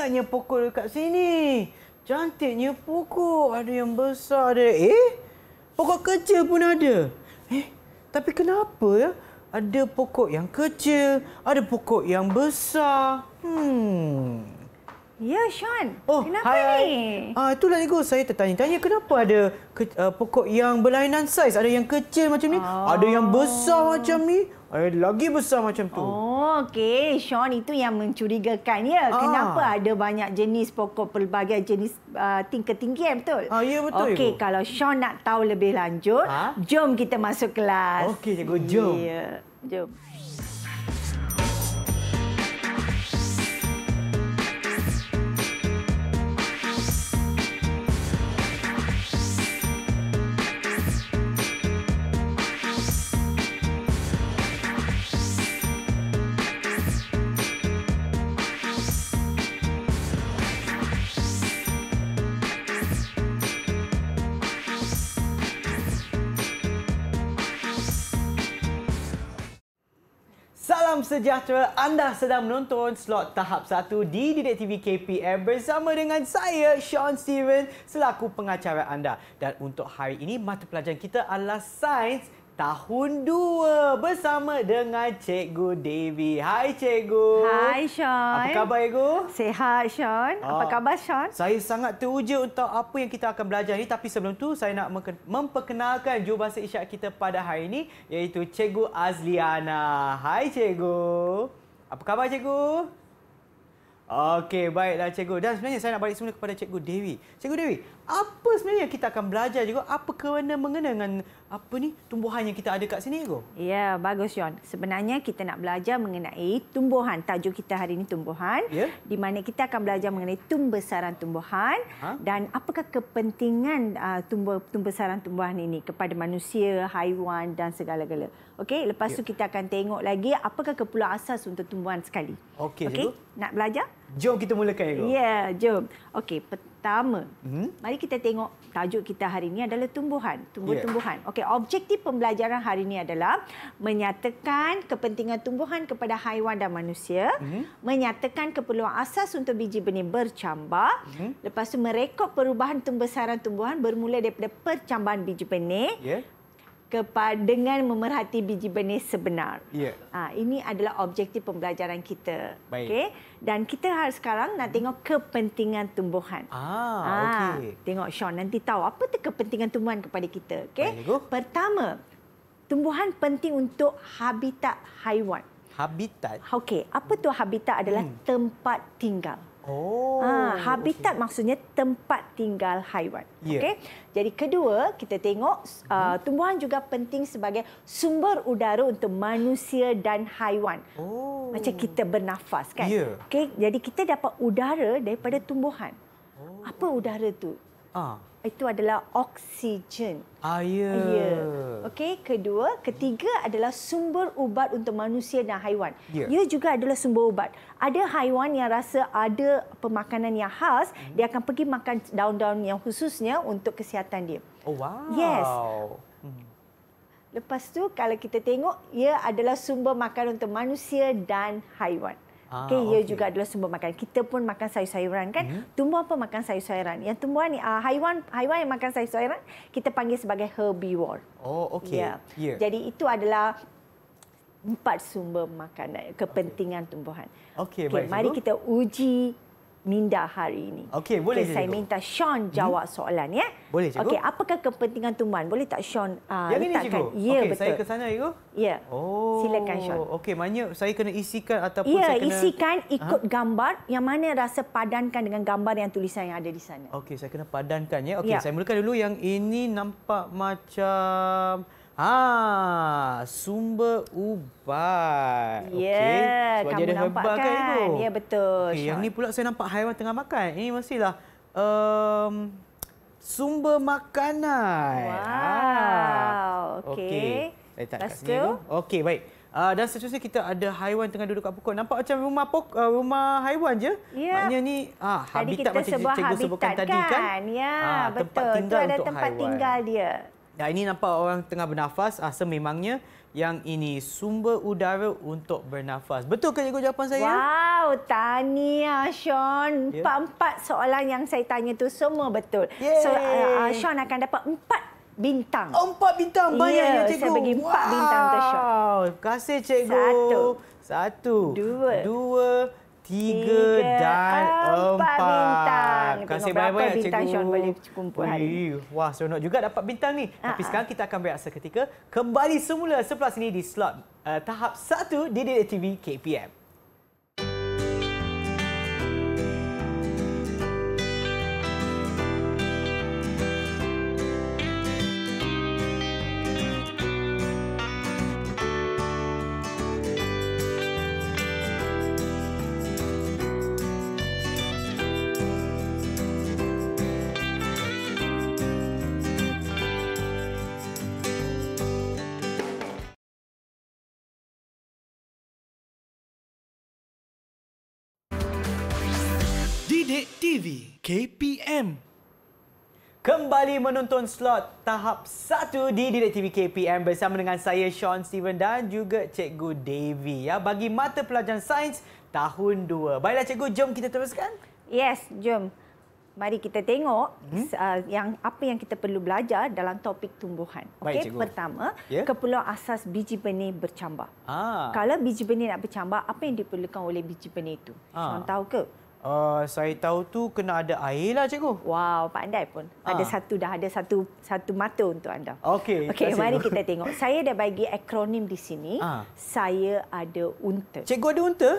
banyaknya pokok dekat sini. Cantiknya pokok. Ada yang besar, ada eh pokok kecil pun ada. Eh, tapi kenapa ya? Ada pokok yang kecil, ada pokok yang besar. Hmm. Ya, Sean. Oh, kenapa hai. ni? Ah, itulah cikgu. Saya tertanya-tanya kenapa ada ke, uh, pokok yang berlainan saiz? Ada yang kecil macam ni, oh. ada yang oh. besar macam ni, ada lagi besar macam tu. Oh, okey. Sean, itu yang mencurigakan. Ya, ah. kenapa ada banyak jenis pokok pelbagai jenis uh, tingkat tinggi, betul? Ah, ya, betul. Okey, kalau Sean nak tahu lebih lanjut, ha? jom kita masuk kelas. Okey, cikgu. Jom. Ya, jom. sejahtera. Anda sedang menonton slot tahap 1 di Didik TV KPM bersama dengan saya, Sean Steven, selaku pengacara anda. Dan untuk hari ini, mata pelajaran kita adalah Sains tahun 2 bersama dengan Cikgu Devi. Hai Cikgu. Hai Sean. Apa khabar Cikgu? Sehat Sean. Ah, apa khabar Sean? Saya sangat teruja untuk apa yang kita akan belajar ini. Tapi sebelum tu saya nak memperkenalkan jurubahasa isyak kita pada hari ini iaitu Cikgu Azliana. Hai Cikgu. Apa khabar Cikgu? Okey, baiklah cikgu. Dan sebenarnya saya nak balik semula kepada cikgu Dewi. Cikgu Dewi, apa sebenarnya kita akan belajar juga? Apa kerana mengenai dengan apa ni tumbuhan yang kita ada kat sini tu? Ya, bagus Yon. Sebenarnya kita nak belajar mengenai tumbuhan. Tajuk kita hari ini tumbuhan. Ya? Di mana kita akan belajar mengenai tumbesaran tumbuhan ha? dan apakah kepentingan uh, tumbuh, tumbesaran tumbuhan ini kepada manusia, haiwan dan segala-gala. Okey, lepas ya. tu kita akan tengok lagi apakah kepula asas untuk tumbuhan sekali. Okey, okay? nak belajar? Jom kita mulakan ya. Ya, jom. Okey, pertama, hmm? mari kita tengok tajuk kita hari ini adalah tumbuhan, tumbuh-tumbuhan. Ya. Yeah. Okey, objektif pembelajaran hari ini adalah menyatakan kepentingan tumbuhan kepada haiwan dan manusia, mm-hmm. menyatakan keperluan asas untuk biji benih bercambah, mm-hmm. lepas tu merekod perubahan pembesaran tumbuhan bermula daripada percambahan biji benih. Yeah kepada dengan memerhati biji benih sebenar. Yeah. Ya. Ha, ini adalah objektif pembelajaran kita. Baik. Dan kita harus sekarang nak tengok kepentingan tumbuhan. Ah, ha, ah, okay. Tengok Sean nanti tahu apa tu kepentingan tumbuhan kepada kita. Okay? Pertama, tumbuhan penting untuk habitat haiwan. Habitat. Okey, apa tu habitat adalah hmm. tempat tinggal. Oh. Ha, habitat okay. maksudnya tempat tinggal haiwan. Yeah. Okey. Jadi kedua, kita tengok uh, tumbuhan juga penting sebagai sumber udara untuk manusia dan haiwan. Oh. Macam kita bernafas kan? Yeah. Okey, jadi kita dapat udara daripada tumbuhan. Oh. Apa udara tu? Ah itu adalah oksigen. Ah, ya. ya. Okey, kedua, ketiga adalah sumber ubat untuk manusia dan haiwan. Ya. Ia juga adalah sumber ubat. Ada haiwan yang rasa ada pemakanan yang khas, hmm. dia akan pergi makan daun-daun yang khususnya untuk kesihatan dia. Oh, wow. Yes. Hmm. Lepas tu kalau kita tengok ia adalah sumber makan untuk manusia dan haiwan. Ah, okay, ia okay. juga adalah sumber makan. Kita pun makan sayur-sayuran kan? Hmm? Tumbuhan pun makan sayur-sayuran? Yang tumbuhan ni uh, haiwan haiwan yang makan sayur-sayuran kita panggil sebagai herbivore. Oh, okey. Yeah. Yeah. Jadi itu adalah empat sumber makanan kepentingan okay. tumbuhan. Okey, okay, mari kita uji minda hari ini. Okey, boleh okay, saya juga. minta Sean jawab hmm? soalan ya. Boleh cikgu. Okey, apakah kepentingan tumbuhan? Boleh tak Sean uh, Yang letakkan? Ini, ya, okay, betul. saya ke sana cikgu. Ya. Oh. Silakan Sean. Okey, maknanya saya kena isikan ataupun ya, saya kena Ya, isikan ikut Aha. gambar yang mana rasa padankan dengan gambar yang tulisan yang ada di sana. Okey, saya kena padankan ya. Okey, ya. saya mulakan dulu yang ini nampak macam Ah, sumber ubat. Yeah, okay. Ya, Sebab kamu dia nampak kan? Itu. Ya, betul. Okay, yang ni pula saya nampak haiwan tengah makan. Ini masihlah um, sumber makanan. Wow. Ha. Okay. okay. Let's go. Okay, baik. Uh, dan seterusnya kita ada haiwan tengah duduk kat pokok. Nampak macam rumah pok, uh, rumah haiwan je. Yeah. Maknanya ni ah, habitat macam cikgu sebutkan kan? tadi kan. Ya, ah, betul. Tempat ada tempat haiwan. tinggal dia. Dan ini nampak orang tengah bernafas. Ah, sememangnya yang ini sumber udara untuk bernafas. Betul ke cikgu jawapan saya? Wow, tahniah Sean. Ya. Empat-empat yeah. soalan yang saya tanya tu semua betul. Yeay. So uh, ah, ah, Sean akan dapat empat bintang. Oh, empat bintang? Banyaknya yeah, cikgu. Saya bagi empat wow. bintang untuk Sean. Terima kasih cikgu. Satu. Satu. Dua. Dua tiga, dan empat. empat bintang. Terima kasih banyak banyak Sean boleh kumpul hari ini. Wah, seronok juga dapat bintang ni. Ah, Tapi uh-huh. sekarang kita akan beraksa ketika kembali semula selepas ini di slot uh, tahap satu di DDTV KPM. Bidik TV KPM Kembali menonton slot tahap 1 di Direct TV KPM bersama dengan saya Sean Steven dan juga Cikgu Davy ya bagi mata pelajaran sains tahun 2. Baiklah Cikgu, jom kita teruskan. Yes, jom. Mari kita tengok hmm? yang apa yang kita perlu belajar dalam topik tumbuhan. Okey, pertama, yeah? keperluan asas biji benih bercambah. Ah. Kalau biji benih nak bercambah, apa yang diperlukan oleh biji benih itu? Ah. Sean tahu ke? Uh, saya tahu tu kena ada air lah cikgu. Wow, pandai pun. Ha. Ada ah. satu dah ada satu satu mata untuk anda. Okey. Okey, mari cikgu. kita tengok. Saya dah bagi akronim di sini. Ha. Saya ada unta. Cikgu ada unta?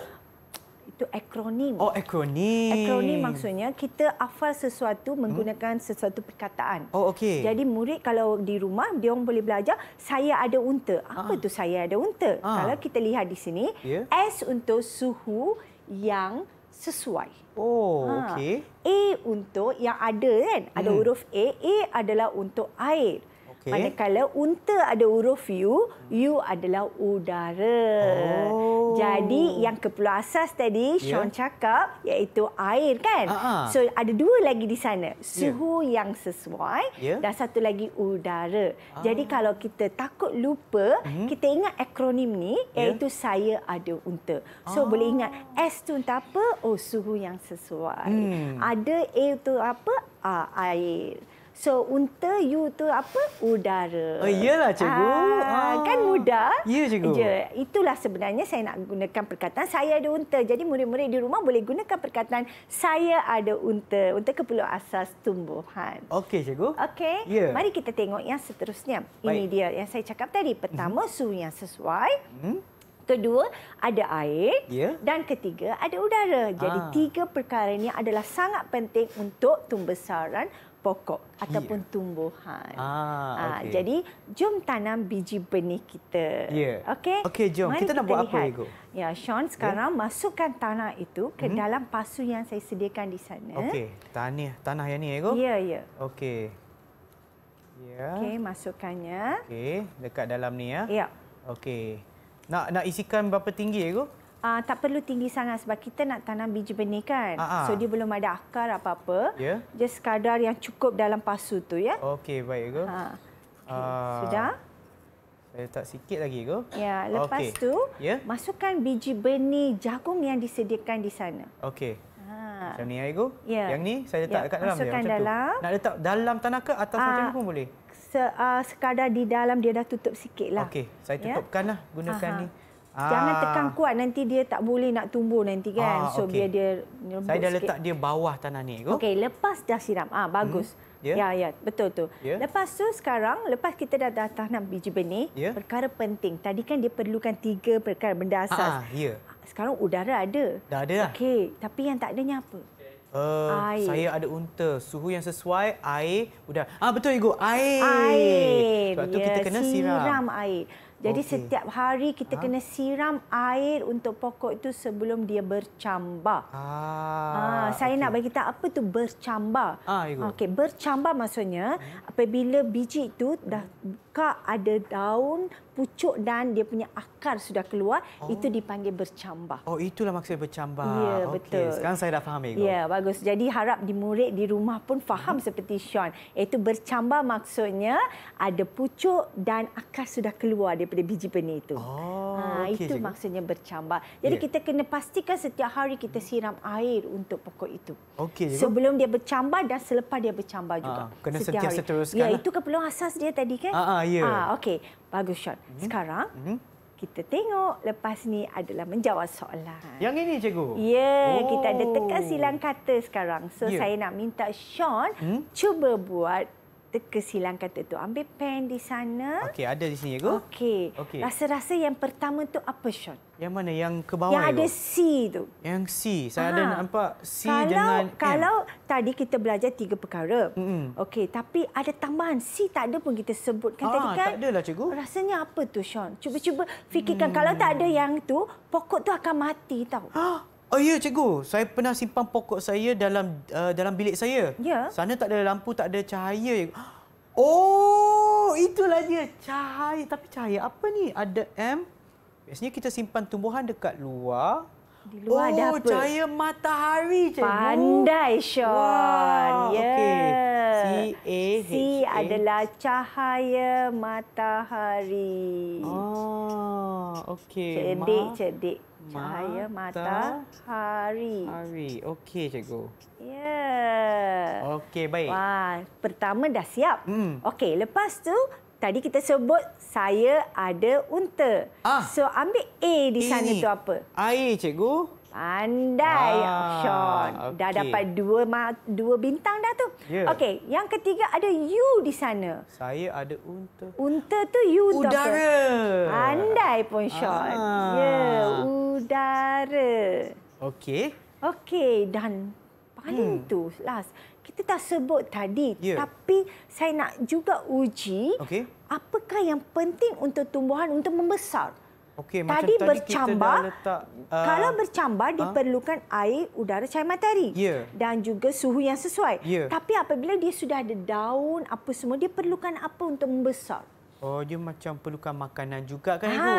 Itu akronim. Oh, akronim. Akronim maksudnya kita hafal sesuatu hmm? menggunakan hmm. sesuatu perkataan. Oh, okey. Jadi murid kalau di rumah dia orang boleh belajar saya ada unta. Apa ha. tu saya ada unta? Ha. Kalau kita lihat di sini, yeah. S untuk suhu yang sesuai. Oh, ha. okey. A untuk yang ada kan? Ada hmm. huruf A. A adalah untuk air. Okay. Manakala unta ada huruf U, U adalah udara. Oh. Jadi yang keperluan asas tadi yeah. Sean cakap iaitu air kan? Uh-huh. So ada dua lagi di sana. Ya. Suhu yeah. yang sesuai yeah. dan satu lagi udara. Uh. Jadi kalau kita takut lupa, uh-huh. kita ingat akronim ni ya. iaitu yeah. saya ada unta. So uh. boleh ingat S tu unta apa? Oh suhu yang sesuai. Hmm. Ada A e tu apa? Uh, air. So unta you tu apa? Udara. Oh iyalah cikgu. Ah, ah. kan mudah. Ya cikgu. Ya, itulah sebenarnya saya nak gunakan perkataan saya ada unta. Jadi murid-murid di rumah boleh gunakan perkataan saya ada unta untuk keperluan asas tumbuhan. Okey cikgu. Okey. Yeah. Mari kita tengok yang seterusnya. Ini dia yang saya cakap tadi. Pertama mm-hmm. suhu yang sesuai. Hmm. Kedua, ada air yeah. dan ketiga ada udara. Jadi ah. tiga perkara ini adalah sangat penting untuk tumbesaran pokok ataupun yeah. tumbuhan. Ah, ah okay. jadi jom tanam biji benih kita. Yeah. Okey. Okey, jom. Mari kita, nak buat apa, ego? Ya, Sean, sekarang yeah. masukkan tanah itu ke hmm? dalam pasu yang saya sediakan di sana. Okey, tanah tanah yang ni, ego? Ya, yeah, ya. Yeah. Okey. Yeah. Okey, masukkannya. Okey, dekat dalam ni ya. Ya. Yeah. Okey. Nak nak isikan berapa tinggi, ego? uh, tak perlu tinggi sangat sebab kita nak tanam biji benih kan. Aa. Ah, ah. So dia belum ada akar apa-apa. Yeah. Just kadar yang cukup dalam pasu tu ya. Okey, baik ke? Ha. Sudah. Saya letak sikit lagi ke? Ya, lepas okay. tu yeah. masukkan biji benih jagung yang disediakan di sana. Okey. Macam ni ya, go. Yeah. Yang ni saya letak yeah. dekat dalam Masukkan dia macam dalam. tu. Nak letak dalam tanah ke atas Aa. macam ni pun boleh. Se, uh, sekadar di dalam dia dah tutup sikit lah. Okey, saya ya. tutupkan yeah. lah gunakan Aha. ni. Jangan ah. tekan kuat nanti dia tak boleh nak tumbuh nanti kan. Aa, ah, so okay. biar dia lembut Saya dah sikit. letak dia bawah tanah ni. Okey, lepas dah siram. Ah bagus. Hmm. Yeah. Ya ya, betul tu. Yeah. Lepas tu sekarang lepas kita dah dah tanam biji benih, yeah. perkara penting. Tadi kan dia perlukan tiga perkara benda ah, asas. Ah, yeah. Sekarang udara ada. Dah ada lah. Okey, tapi yang tak ada ni apa? Uh, air. saya ada unta, suhu yang sesuai, air, udara. Ah betul ego, air. Air. Sebab tu yeah. kita ya, kena siram. Siram air. Jadi okay. setiap hari kita ha? kena siram air untuk pokok itu sebelum dia bercambah. Ah, ha, saya okay. nak bagi tahu apa tu bercambah. Ah, Okey, bercambah maksudnya hmm. apabila biji itu dah buka ada daun, pucuk dan dia punya akar sudah keluar, oh. itu dipanggil bercambah. Oh, itulah maksud bercambah. Ya, yeah, okay. betul. Sekarang saya dah faham, Igo. Ya, yeah, bagus. Jadi harap di murid di rumah pun faham hmm. seperti Sean. Itu bercambah maksudnya ada pucuk dan akar sudah keluar. Dia daripada biji benih itu. Oh, ha, okay itu juga. maksudnya bercambak. Jadi yeah. kita kena pastikan setiap hari kita siram air untuk pokok itu. Okay, ya. Sebelum dia bercambak dan selepas dia bercambak ah, juga. Ha, kena setiap hari. Seteruskan ya, lah. itu keperluan asas dia tadi kan? Ha, ha, yeah. ha ah, ya. ah, okey. Bagus shot. Hmm. Sekarang mm-hmm. Kita tengok lepas ni adalah menjawab soalan. Yang ini cikgu. Ya, yeah, oh. kita ada teka silang kata sekarang. So yeah. saya nak minta Sean hmm? cuba buat kata kesilang kata tu. Ambil pen di sana. Okey, ada di sini ya, Guru. Okey. Okay. Rasa-rasa yang pertama tu apa, Sean? Yang mana? Yang ke bawah Yang ya, ada C tu. Yang C. Saya Aha. ada nampak C kalau, dengan M. Kalau tadi kita belajar tiga perkara. Mm -hmm. Okey, tapi ada tambahan C tak ada pun kita sebutkan ha, tadi kan? Tak adalah, cikgu. Rasanya apa tu, Sean? Cuba-cuba fikirkan. Hmm. Kalau tak ada hmm. yang tu, pokok tu akan mati tau. Ha? Oh ya cikgu, saya pernah simpan pokok saya dalam uh, dalam bilik saya. Yeah. Sana tak ada lampu, tak ada cahaya. Oh, itulah dia cahaya. Tapi cahaya apa ni? Ada M. Biasanya kita simpan tumbuhan dekat luar. Di luar oh, cahaya matahari cikgu. Pandai Sean. Wow. Yeah. Okey. C A H. C adalah cahaya matahari. Oh, ah, okay. Cerdik cedik. Ma- Cahaya matahari. Hari. Okey, cikgu. Ya. Yeah. Okey, baik. Wah, pertama dah siap. Mm. Okey, lepas tu tadi kita sebut saya ada unta. Ah. So ambil A di sana tu apa? Air, cikgu. Pandai, ah, Sean. Okay. Dah dapat dua ma dua bintang dah tu. Yeah. Okey, yang ketiga ada U di sana. Saya ada unta. Unta tu U tu. Udara. Pandai pun, Sean. Ah. Ya, yeah, udara. Okey. Okey, dan paling hmm. tu, last. Kita tak sebut tadi, yeah. tapi saya nak juga uji okay. apakah yang penting untuk tumbuhan untuk membesar. Okay, tadi, macam tadi bercambar, letak, uh, kalau bercambar huh? Ah. diperlukan air, udara, cahaya matahari yeah. dan juga suhu yang sesuai. Yeah. Tapi apabila dia sudah ada daun, apa semua, dia perlukan apa untuk membesar? Oh, dia macam perlukan makanan juga kan ha, Ibu?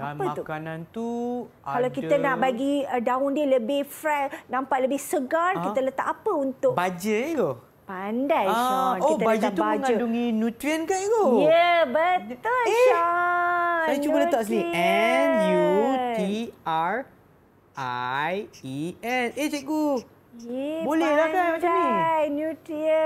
Apa makanan tu, tu Kalau ada... kita nak bagi eh, daun dia lebih fresh, nampak lebih segar, ha? kita letak apa untuk... Baja Ibu? Pandai, Syah. Uh, oh, baju tu baju. mengandungi nutrien kan, Ego? Ya, yeah, betul, Eh, Sean. saya cuba letak sini. N-U-T-R-I-E-N. E eh, cikgu. Yeah, Boleh lah kan macam ni? Nutrien.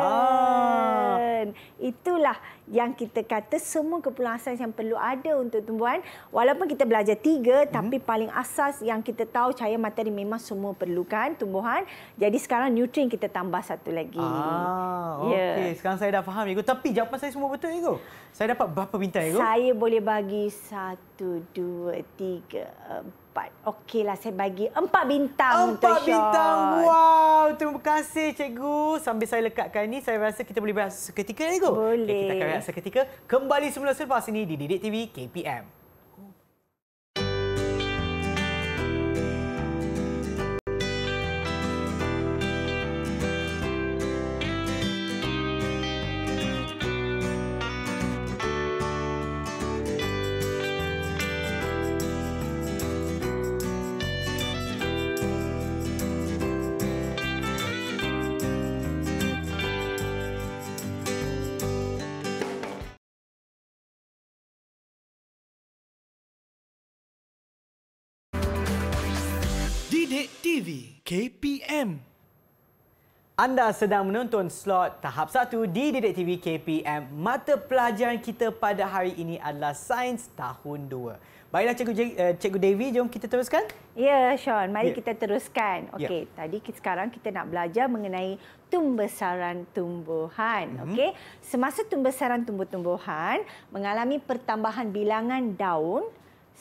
Ah. Itulah yang kita kata semua keperluan asas yang perlu ada untuk tumbuhan walaupun kita belajar tiga hmm. tapi paling asas yang kita tahu cahaya matahari memang semua perlukan tumbuhan jadi sekarang nutrien kita tambah satu lagi ah yeah. okey sekarang saya dah faham ego tapi jawapan saya semua betul ego saya dapat berapa bintang ego saya boleh bagi satu satu, dua, tiga, empat. Okeylah, saya bagi empat bintang empat untuk Sean. Empat bintang. Wow, terima kasih cikgu. Sambil saya lekatkan ini, saya rasa kita boleh berasa seketika, cikgu. Boleh. Okay, kita akan berasa seketika. Kembali semula selepas ini di Didik TV KPM. Bilik TV KPM. Anda sedang menonton slot tahap 1 di Didik TV KPM. Mata pelajaran kita pada hari ini adalah Sains Tahun 2. Baiklah Cikgu, eh, Cikgu Devi, jom kita teruskan. Ya, Sean. Mari ya. kita teruskan. Okey, ya. tadi sekarang kita nak belajar mengenai tumbesaran tumbuhan. Hmm. Okey, semasa tumbesaran tumbuh-tumbuhan mengalami pertambahan bilangan daun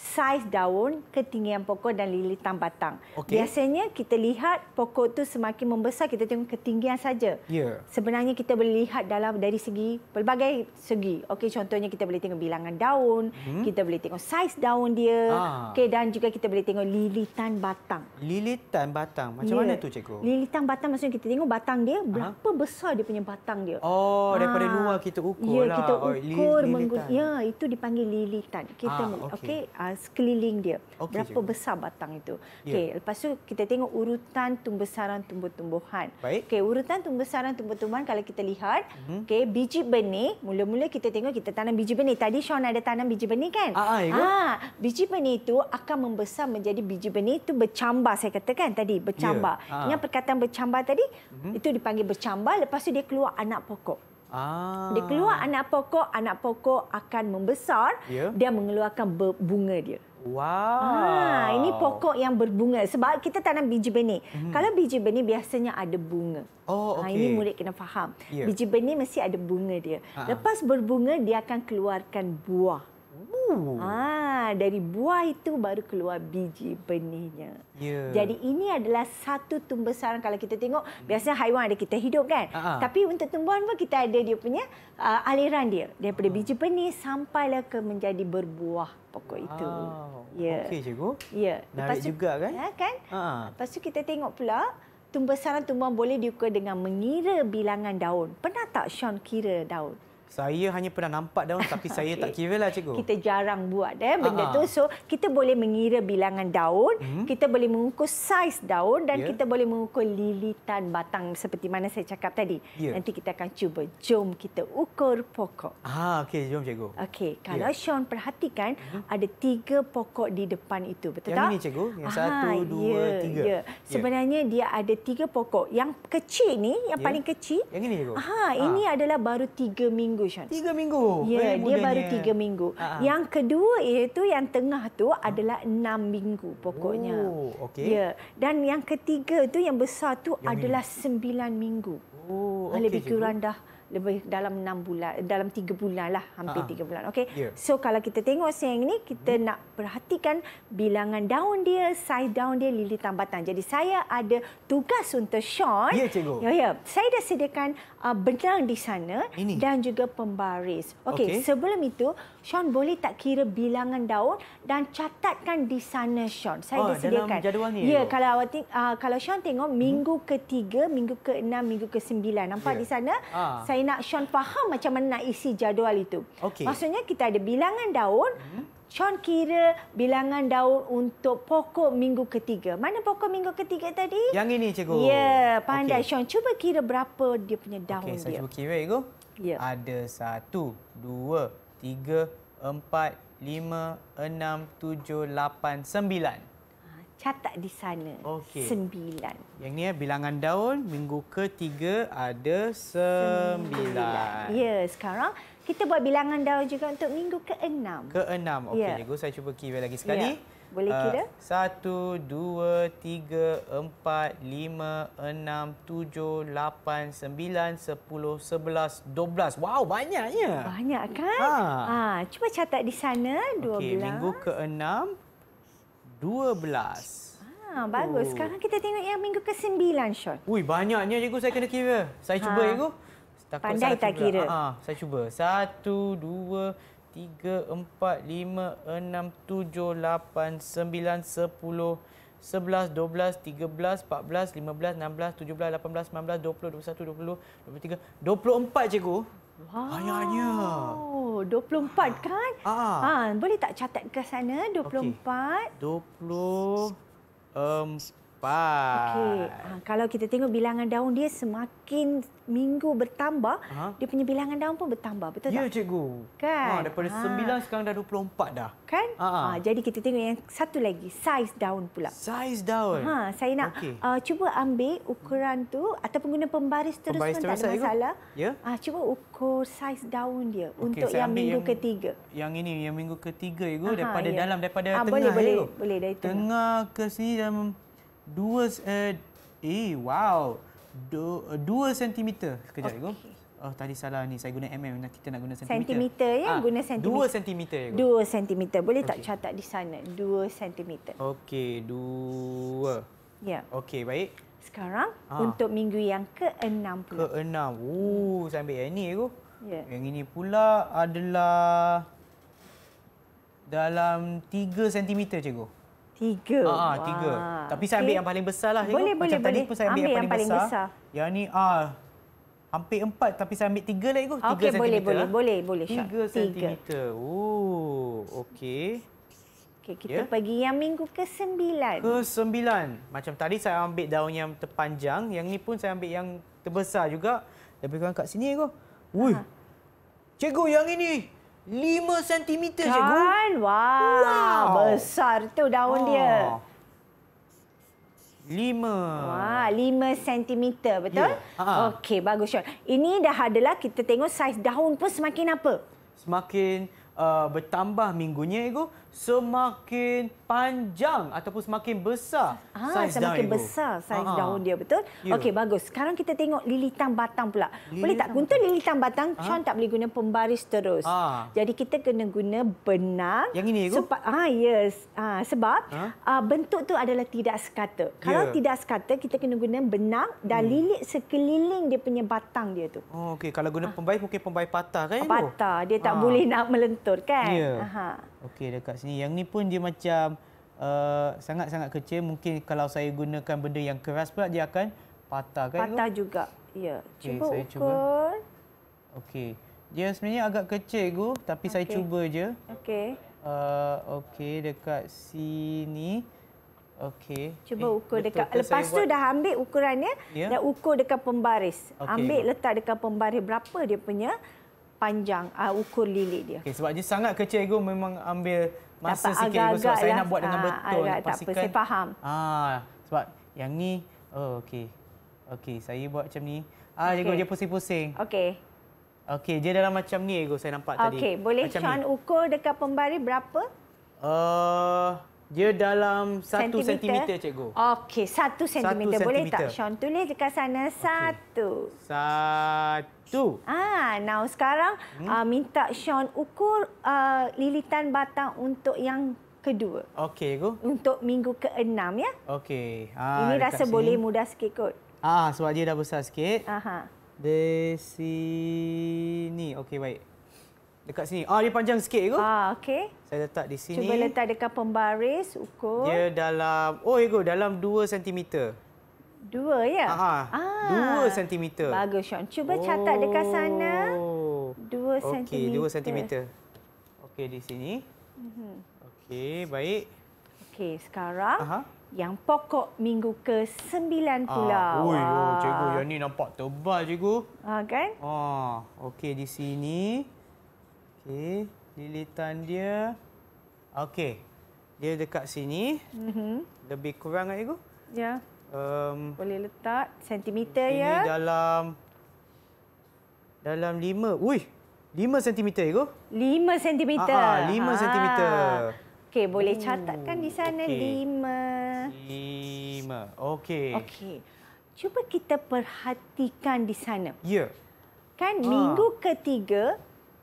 saiz daun, ketinggian pokok dan lilitan batang. Okay. Biasanya kita lihat pokok tu semakin membesar kita tengok ketinggian saja. Yeah. Sebenarnya kita boleh lihat dalam dari segi pelbagai segi. Okey contohnya kita boleh tengok bilangan daun, hmm. kita boleh tengok saiz daun dia. Ah. Okey dan juga kita boleh tengok lilitan batang. Lilitan batang. Macam yeah. mana tu cikgu? Lilitan batang maksudnya kita tengok batang dia berapa Aha. besar dia punya batang dia. Oh daripada ah. luar kita ya, ukur yeah, kita ukur oh, li- menggunakan. Ya itu dipanggil lilitan. Kita ah, okey. Okay. Ah, Uh, sekeliling dia. Okay, Berapa cikgu. besar batang itu. Yeah. Okey, lepas tu kita tengok urutan tumbesaran tumbuh-tumbuhan. Okey, urutan tumbesaran tumbuh-tumbuhan kalau kita lihat, mm-hmm. okey, biji benih, mula-mula kita tengok kita tanam biji benih. Tadi Sean ada tanam biji benih kan? Ah, ah, ya. ah biji benih itu akan membesar menjadi biji benih itu bercambar saya katakan tadi, bercambar. Yeah. Ah. Ingat perkataan bercambar tadi? Mm-hmm. Itu dipanggil bercambar, lepas tu dia keluar anak pokok. Ah. Dia keluar anak pokok, anak pokok akan membesar, yeah. dia mengeluarkan bunga dia. Wow. Ha, ini pokok yang berbunga sebab kita tanam biji benih. Hmm. Kalau biji benih biasanya ada bunga. Oh, okay. Ah, ha, ini murid kena faham. Yeah. Biji benih mesti ada bunga dia. Uh-huh. Lepas berbunga dia akan keluarkan buah. Ooh. Ah, dari buah itu baru keluar biji benihnya. Yeah. Jadi ini adalah satu tumbesaran kalau kita tengok hmm. biasanya haiwan ada kita hidup kan. Uh-huh. Tapi untuk tumbuhan pun kita ada dia punya uh, aliran dia daripada uh-huh. biji benih sampailah ke menjadi berbuah pokok wow. itu. Ya. Yeah. Okey cikgu. Ya. Yeah. Narik juga kan? Ya kan? Uh-huh. Lepas tu kita tengok pula tumbesaran tumbuhan boleh diukur dengan mengira bilangan daun. Pernah tak Sean kira daun? Saya hanya pernah nampak daun tapi saya tak kira lah cikgu. Kita jarang buat eh benda Aa. Ah. tu. So kita boleh mengira bilangan daun, hmm. kita boleh mengukur saiz daun dan yeah. kita boleh mengukur lilitan batang seperti mana saya cakap tadi. Yeah. Nanti kita akan cuba. Jom kita ukur pokok. Ah okey jom cikgu. Okey, ya. kalau yeah. Sean perhatikan hmm. ada tiga pokok di depan itu, betul Yang tak? Yang ini cikgu. Yang Aha, satu, dua, yeah. tiga. Ya. sebenarnya yeah. dia ada tiga pokok. Yang kecil ni, yang yeah. paling kecil. Yang ini tu? Ha, ini ha. adalah baru tiga minggu, Sean. Tiga minggu? Ya, yeah, dia baru tiga minggu. Ha, ha. Yang kedua iaitu yang tengah tu ha. adalah enam minggu pokoknya. Oh, okay. yeah. Dan yang ketiga tu yang besar tu yang adalah ini. sembilan minggu. Oh, okay, Lebih kurang dah lebih dalam enam bulan dalam tiga bulan lah hampir ah. tiga bulan okay yeah. so kalau kita tengok siang ini kita hmm. nak perhatikan bilangan daun dia saiz daun dia lili tambatan jadi saya ada tugas untuk Sean ya yeah, cikgu ya yeah, yeah. saya dah sediakan uh, benang di sana Ini. dan juga pembaris. Okey, okay. sebelum itu, Sean boleh tak kira bilangan daun dan catatkan di sana Sean. Saya oh, dah sediakan. Dalam jadual ni. Ya, kalau awak uh, kalau Sean tengok mhm. minggu ketiga, minggu keenam, minggu ke-9. Nampak yeah. di sana? Ah. Saya nak Sean faham macam mana nak isi jadual itu. Okay. Maksudnya kita ada bilangan daun hmm. Sean kira bilangan daun untuk pokok minggu ketiga. Mana pokok minggu ketiga tadi? Yang ini, cikgu. Ya, pandai okay. Sean. Cuba kira berapa dia punya daun okay, dia. Okey, saya cuba kira, cikgu. Ya. Ada satu, dua, tiga, empat, lima, enam, tujuh, lapan, sembilan. Ah, catat di sana. Okey. Sembilan. Yang ni eh, bilangan daun minggu ketiga ada sembilan. sembilan. Ya, sekarang... Kita buat bilangan daun juga untuk minggu ke-6. Ke-6. Okey, yeah. cikgu. Saya cuba kira lagi sekali. Yeah. Boleh kira? Ah, satu, dua, tiga, empat, lima, enam, tujuh, lapan, sembilan, sepuluh, sebelas, dua belas. Wow, banyaknya. Banyak kan? Ha. Ha, cuba catat di sana. Dua belas. Okey, minggu ke-6. Dua belas. Ha, bagus. Oh. Sekarang kita tengok yang minggu ke-9, Sean. Ui, banyaknya, cikgu. Saya kena kira. Saya ha. cuba, cikgu. Tak Pandai tak kira? Ha, saya cuba. Satu, dua, tiga, empat, lima, enam, tujuh, lapan, sembilan, sepuluh, sebelas, dua belas, tiga belas, empat belas, lima belas, enam belas, tujuh belas, lapan belas, sembilan belas, dua puluh, dua puluh satu, dua puluh, dua puluh tiga, dua puluh empat cikgu. Wow. puluh empat kan? Ah. Ha, boleh tak catat ke sana? dua puluh 24. Okay. 24 dapat. Okey. Ha, kalau kita tengok bilangan daun dia semakin minggu bertambah, ha? dia punya bilangan daun pun bertambah, betul ya, tak? Ya, cikgu. Kan? Ha, daripada ha. sekarang dah dua puluh empat dah. Kan? Ha, ha. Ha, jadi kita tengok yang satu lagi, saiz daun pula. Saiz daun? Ha, saya nak okay. uh, cuba ambil ukuran tu atau pengguna pembaris terus pembaris pun terus tak ada masalah. Ya? Ha, cuba ukur saiz daun dia okay, untuk yang minggu yang, ketiga. Yang ini, yang minggu ketiga, cikgu. Ha, daripada ya. dalam, daripada ha, tengah. Boleh, boleh. Ya? Boleh, dari tengah. Tengah ke sini dalam 2 cm. Uh, eh, wow. 2 cm. Sekejap, okay. Oh, tadi salah ni. Saya guna mm. Kita nak guna cm. Cm, ya? Ha, guna cm. 2 cm, Igo. 2 cm. Boleh okay. tak catat di sana? 2 cm. Okey, 2. Ya. Okey, baik. Sekarang, ha. untuk minggu yang ke-6 pula. Ke-6. Wuh, saya ambil yang ini, ego Ya. Yang ini pula adalah... Dalam 3 cm, cikgu. Tiga. Ah, ah tiga. Wah. Tapi saya ambil yang paling besar lah. Boleh, boleh, Macam boleh. tadi pun saya ambil, ambil yang, paling besar. besar. Yang ni ah, hampir empat tapi saya ambil tiga lah. Tiga okay, sentimeter. Boleh, lah. boleh, boleh, boleh. Tiga sentimeter. Oh, okey. Okay, kita yeah. pergi yang minggu ke sembilan. Ke sembilan. Macam tadi saya ambil daun yang terpanjang. Yang ni pun saya ambil yang terbesar juga. Lebih kurang kat sini. Ha. Cikgu, yang ini 5 cm kan? je. Kan? Wow. wow. Besar tu daun oh. dia. 5. Ah. Wah, 5 cm, betul? Yeah. Ya, ah. Okey, bagus Syon. Ini dah adalah kita tengok saiz daun pun semakin apa? Semakin uh, bertambah minggunya, Ego semakin panjang ataupun semakin besar ah, saiz semakin daun. Semakin besar saiz Aha. daun dia, betul? Yeah. Okey, bagus. Sekarang kita tengok lilitan batang pula. Lilitan boleh tak? Untuk lilitan batang, ha? Chuan tak boleh guna pembaris terus. Ha. Jadi kita kena guna benang. Yang ini, Igu? Ah, yes. Ah, sebab ha? ah, bentuk tu adalah tidak sekata. Kalau yeah. tidak sekata, kita kena guna benang dan hmm. lilit sekeliling dia punya batang dia tu. Oh, Okey, kalau guna pembaris, ah. mungkin pembaris patah kan, Igu? Patah. Dia tak ha. boleh nak melentur, kan? Ya. Yeah. Okey dekat sini. Yang ni pun dia macam eh, sangat-sangat uh, kecil. Mungkin kalau saya gunakan benda yang keras pula dia akan patah kan? Patah Igu? juga. Ya. Cuba okay, saya ukur. Okey. Dia sebenarnya agak kecil Igu. Tapi okay. saya cuba je. Okey. Uh, Okey dekat sini. Okey. Cuba eh, ukur dekat. Lepas tu buat... dah ambil ukurannya. Yeah. Dah ukur dekat pembaris. Okay. Ambil letak dekat pembaris berapa dia punya panjang uh, ukur lilit dia. Okay, sebab sebabnya sangat kecil ego memang ambil masa Dapat sikit ego sebab saya lah. nak buat dengan ah, betul. Agak, nak tak apa, saya faham. Ah, sebab yang ni, oh okay, Okey, saya buat macam ni. Ah, okay. jangan dia pusing-pusing. Okay, okay, dia dalam macam ni ego saya nampak okay, tadi. Okey, boleh macam Sean ni. ukur dekat pembaris berapa? Uh, dia dalam 1 cm, cikgu. Okey, 1 cm. Boleh tak Sean tulis dekat sana? 1. Okay. Satu. Ah, now sekarang hmm. uh, minta Sean ukur uh, lilitan batang untuk yang kedua. Okey, cikgu. Untuk minggu ke-6 ya. Okey. Ah, ini rasa sini. boleh mudah sikit kot. Ah, sebab dia dah besar sikit. Aha. Di sini. Okey, baik dekat sini. Ah dia panjang sikit ego. Ah okey. Saya letak di sini. Cuba letak dekat pembaris, ukur. Dia dalam oh ya ego dalam 2 cm. 2 ya? Ha. Ah. 2 ah. cm. Ah. Bagus Sean. Cuba oh. catat dekat sana. 2 cm. Okey, 2 cm. Okey di sini. Mhm. Okey, baik. Okey, sekarang. Aha. Yang pokok minggu ke-9 ah, pula. Ah, oi, oh, cikgu, yang ni nampak tebal, cikgu. Ah, kan? Ah, okey di sini lilitan dia okey dia dekat sini mm-hmm. lebih kurang kan ego? ya um, boleh letak sentimeter ini ya ini dalam dalam lima. Ui, lima sentimeter ego? Lima sentimeter. Ah, ah lima sentimeter. Ah. Okey, boleh catatkan di sana lima. Okay. Lima. Okey. Okey. Cuba kita perhatikan di sana. Ya. Yeah. Kan ha. minggu ketiga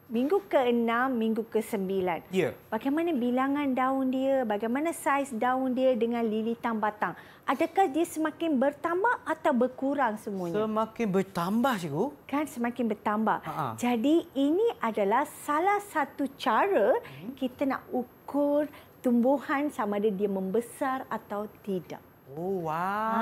Minggu ke-6, minggu ke-9. Ya. Bagaimana bilangan daun dia, bagaimana saiz daun dia dengan lilitan batang? Adakah dia semakin bertambah atau berkurang semuanya? Semakin bertambah, Cikgu. Kan, semakin bertambah. Ha-ha. Jadi, ini adalah salah satu cara hmm. kita nak ukur tumbuhan sama ada dia membesar atau tidak. Oh, ah, wow.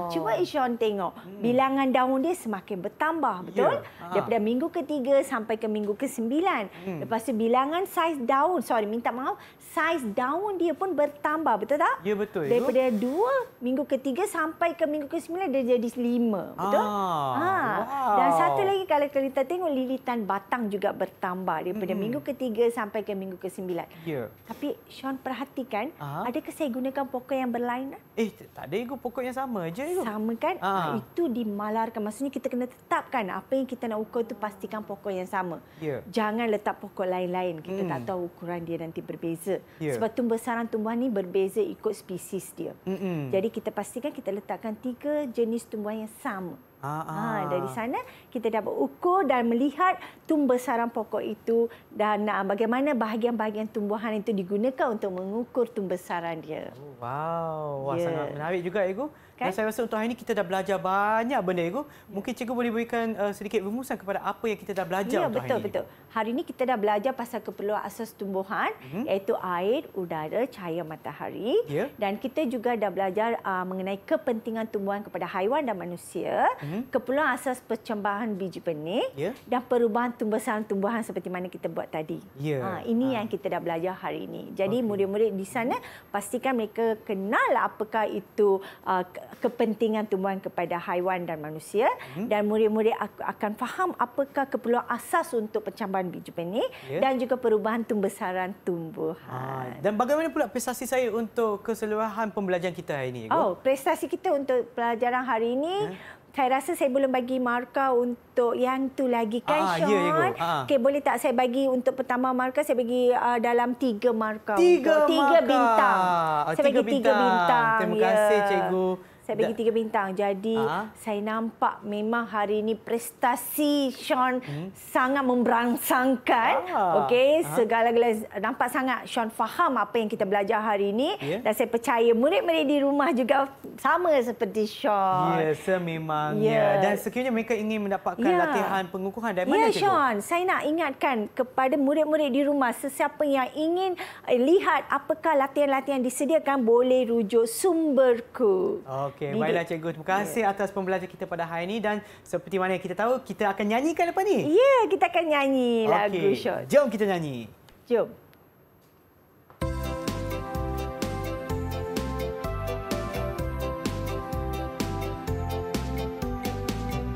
Ah, cuba Ishon tengok. Hmm. Bilangan daun dia semakin bertambah, ya, betul? Yeah. Daripada minggu ketiga sampai ke minggu ke sembilan. Hmm. Lepas tu bilangan saiz daun, sorry, minta maaf. Saiz daun dia pun bertambah, betul tak? Ya, yeah, betul. Daripada itu. dua, minggu ketiga sampai ke minggu ke sembilan, dia jadi lima, betul? Ah, ah. Wow. Dan satu lagi, kalau kita tengok, lilitan batang juga bertambah. Daripada hmm. minggu ketiga sampai ke minggu ke sembilan. Yeah. Tapi Sean perhatikan, ah. adakah saya gunakan pokok yang berlainan? Eh, tak ada ego pokok yang sama aja. ego. Sama kan? Ha. itu dimalarkan. Maksudnya kita kena tetapkan apa yang kita nak ukur tu pastikan pokok yang sama. Yeah. Jangan letak pokok lain-lain. Kita hmm. tak tahu ukuran dia nanti berbeza. Yeah. Sebab tumbesaran tumbuhan ni berbeza ikut spesies dia. Mm-mm. Jadi kita pastikan kita letakkan tiga jenis tumbuhan yang sama. Ha, dari sana kita dapat ukur dan melihat tumbesaran pokok itu dan bagaimana bahagian-bahagian tumbuhan itu digunakan untuk mengukur tumbesaran dia. Oh, wow, Wah, yeah. sangat menarik juga, Ibu. Kan? Dan saya rasa untuk hari ini kita dah belajar banyak benda itu. Mungkin cikgu boleh berikan uh, sedikit rumusan kepada apa yang kita dah belajar ya, untuk betul, hari ini. Ya, betul-betul. Hari ini kita dah belajar pasal keperluan asas tumbuhan hmm. iaitu air, udara, cahaya matahari. Ya. Dan kita juga dah belajar uh, mengenai kepentingan tumbuhan kepada haiwan dan manusia. Hmm. Keperluan asas percambahan biji benih ya. dan perubahan tumbuhan-tumbuhan seperti mana kita buat tadi. Ya. Ha, ini ha. yang kita dah belajar hari ini. Jadi okay. murid-murid di sana pastikan mereka kenal apakah itu... Uh, kepentingan tumbuhan kepada haiwan dan manusia hmm. dan murid-murid akan faham apakah keperluan asas untuk pencabaran biji peni yeah. dan juga perubahan tumbesaran tumbuhan. Ha. Dan bagaimana pula prestasi saya untuk keseluruhan pembelajaran kita hari ini? Igo? Oh, prestasi kita untuk pelajaran hari ini yeah. Saya rasa saya belum bagi markah untuk yang tu lagi kan ah, Sean. Ya, ya, ah. Okey boleh tak saya bagi untuk pertama markah saya bagi uh, dalam tiga markah. Tiga, tiga markah. bintang. Ah, saya tiga bagi bintang. tiga bintang. Terima ya. kasih cikgu saya bagi tiga bintang. Jadi ha? saya nampak memang hari ini prestasi Sean hmm? sangat memberangsangkan. Ah. Okey, segala-gala nampak sangat Sean faham apa yang kita belajar hari ini yeah. dan saya percaya murid-murid di rumah juga sama seperti Sean. Ya, yeah, sememangnya. Yeah. Dan sekiranya mereka ingin mendapatkan yeah. latihan pengukuhan dari mana yeah, cikgu? Ya, Sean, saya nak ingatkan kepada murid-murid di rumah sesiapa yang ingin eh, lihat apakah latihan-latihan disediakan boleh rujuk sumberku. Okay. Okey, baiklah cikgu. Terima kasih yeah. atas pembelajaran kita pada hari ini dan seperti mana kita tahu, kita akan nyanyikan apa ni. Ya, yeah, kita akan nyanyi lagu okay. Jom kita nyanyi. Jom.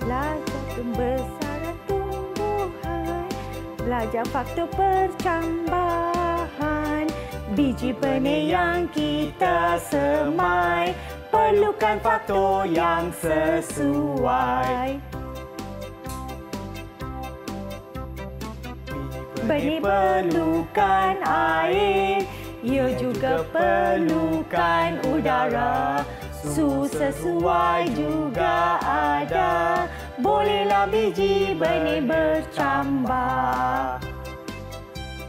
Belajar pembesaran tumbuhan, belajar faktor percambah. Biji benih yang kita semai Perlukan faktor yang sesuai Benih perlukan air Ia juga perlukan udara Su sesuai juga ada Bolehlah biji beni bercambah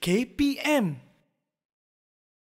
KPM